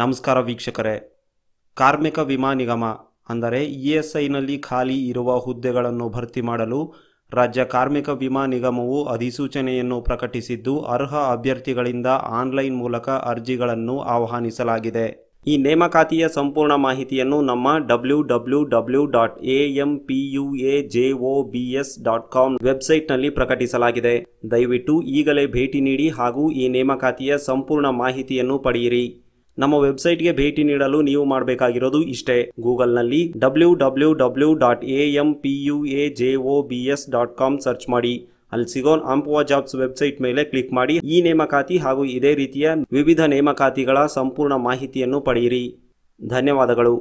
ನಮಸ್ಕಾರ ವೀಕ್ಷಕರೇ ಕಾರ್ಮಿಕ ವಿಮಾ ನಿಗಮ ಅಂದರೆ ಇ ಎಸ್ ಐನಲ್ಲಿ ಖಾಲಿ ಇರುವ ಹುದ್ದೆಗಳನ್ನು ಭರ್ತಿ ಮಾಡಲು ರಾಜ್ಯ ಕಾರ್ಮಿಕ ವಿಮಾ ನಿಗಮವು ಅಧಿಸೂಚನೆಯನ್ನು ಪ್ರಕಟಿಸಿದ್ದು ಅರ್ಹ ಅಭ್ಯರ್ಥಿಗಳಿಂದ ಆನ್ಲೈನ್ ಮೂಲಕ ಅರ್ಜಿಗಳನ್ನು ಆಹ್ವಾನಿಸಲಾಗಿದೆ ಈ ನೇಮಕಾತಿಯ ಸಂಪೂರ್ಣ ಮಾಹಿತಿಯನ್ನು ನಮ್ಮ W W W dot A M P U A J O B S dot com ವೆಬ್ಸೈಟ್ನಲ್ಲಿ ಪ್ರಕಟಿಸಲಾಗಿದೆ ದಯವಿಟ್ಟು ಈಗಲೇ ಭೇಟಿ ನೀಡಿ ಹಾಗೂ ಈ ನೇಮಕಾತಿಯ ಸಂಪೂರ್ಣ ಮಾಹಿತಿಯನ್ನು ಪಡೆಯಿರಿ ನಮ್ಮ ವೆಬ್ಸೈಟ್ಗೆ ಭೇಟಿ ನೀಡಲು ನೀವು ಮಾಡಬೇಕಾಗಿರೋದು ಇಷ್ಟೇ ಗೂಗಲ್ನಲ್ಲಿ W W W dot A M P U A J O B S dot com search ಮಾಡಿ ಅಲ್ಲಿ ಸಿಗೋ ಅಂಪುವ ಜಾಬ್ಸ್ ವೆಬ್ಸೈಟ್ ಮೇಲೆ ಕ್ಲಿಕ್ ಮಾಡಿ ಈ ನೇಮಕಾತಿ ಹಾಗೂ ಇದೇ ರೀತಿಯ ವಿವಿಧ ನೇಮಕಾತಿಗಳ ಸಂಪೂರ್ಣ ಮಾಹಿತಿಯನ್ನು ಪಡೆಯಿರಿ ಧನ್ಯವಾದಗಳು